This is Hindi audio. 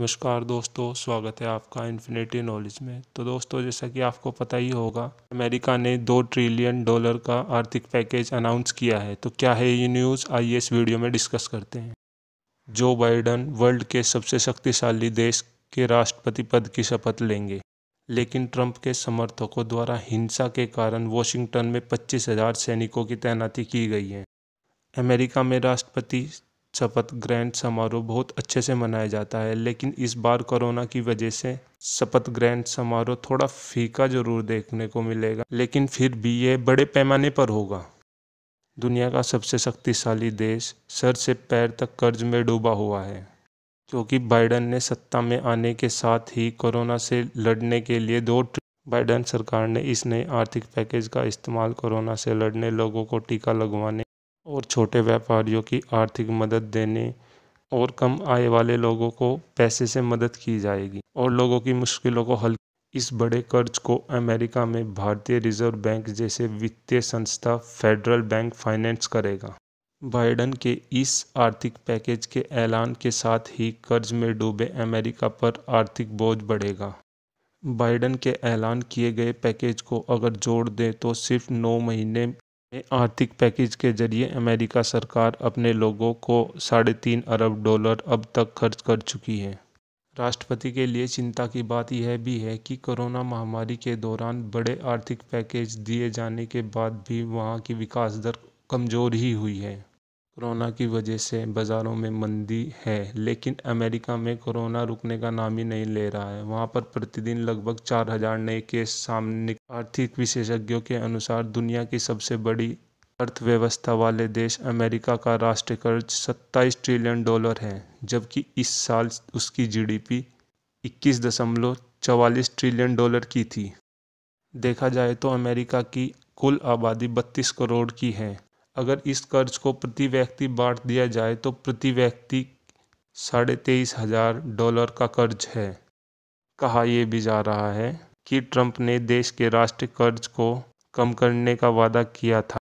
नमस्कार दोस्तों स्वागत है आपका इन्फिनिटी नॉलेज में तो दोस्तों जैसा कि आपको पता ही होगा अमेरिका ने दो ट्रिलियन डॉलर का आर्थिक पैकेज अनाउंस किया है तो क्या है ये न्यूज़ आइए इस वीडियो में डिस्कस करते हैं जो बाइडन वर्ल्ड के सबसे शक्तिशाली देश के राष्ट्रपति पद की शपथ लेंगे लेकिन ट्रंप के समर्थकों द्वारा हिंसा के कारण वॉशिंगटन में पच्चीस हजार सैनिकों की तैनाती की गई है अमेरिका में राष्ट्रपति शपथ ग्रहण समारोह बहुत अच्छे से मनाया जाता है लेकिन इस बार कोरोना की वजह से शपथ ग्रहण समारोह थोड़ा फीका जरूर देखने को मिलेगा लेकिन फिर भी ये बड़े पैमाने पर होगा दुनिया का सबसे शक्तिशाली देश सर से पैर तक कर्ज में डूबा हुआ है क्योंकि बाइडन ने सत्ता में आने के साथ ही कोरोना से लड़ने के लिए दो बाइडन सरकार ने इस नए आर्थिक पैकेज का इस्तेमाल कोरोना से लड़ने लोगों को टीका लगवाने और छोटे व्यापारियों की आर्थिक मदद देने और कम आय वाले लोगों को पैसे से मदद की जाएगी और लोगों की मुश्किलों को हल इस बड़े कर्ज को अमेरिका में भारतीय रिजर्व बैंक जैसे वित्तीय संस्था फेडरल बैंक फाइनेंस करेगा बाइडन के इस आर्थिक पैकेज के ऐलान के साथ ही कर्ज में डूबे अमेरिका पर आर्थिक बोझ बढ़ेगा बाइडन के ऐलान किए गए पैकेज को अगर जोड़ दें तो सिर्फ नौ महीने आर्थिक पैकेज के जरिए अमेरिका सरकार अपने लोगों को साढ़े तीन अरब डॉलर अब तक खर्च कर चुकी है राष्ट्रपति के लिए चिंता की बात यह भी है कि कोरोना महामारी के दौरान बड़े आर्थिक पैकेज दिए जाने के बाद भी वहां की विकास दर कमज़ोर ही हुई है कोरोना की वजह से बाज़ारों में मंदी है लेकिन अमेरिका में कोरोना रुकने का नाम ही नहीं ले रहा है वहाँ पर प्रतिदिन लगभग चार हज़ार नए केस सामने आर्थिक विशेषज्ञों के अनुसार दुनिया की सबसे बड़ी अर्थव्यवस्था वाले देश अमेरिका का राष्ट्र कर्ज सत्ताईस ट्रिलियन डॉलर है जबकि इस साल उसकी जीडीपी इक्कीस दशमलव चवालीस ट्रिलियन डॉलर की थी देखा जाए तो अमेरिका की कुल आबादी बत्तीस करोड़ की है अगर इस कर्ज को प्रति व्यक्ति बांट दिया जाए तो प्रति व्यक्ति साढ़े तेईस हजार डॉलर का कर्ज है कहा यह भी जा रहा है कि ट्रंप ने देश के राष्ट्रीय कर्ज को कम करने का वादा किया था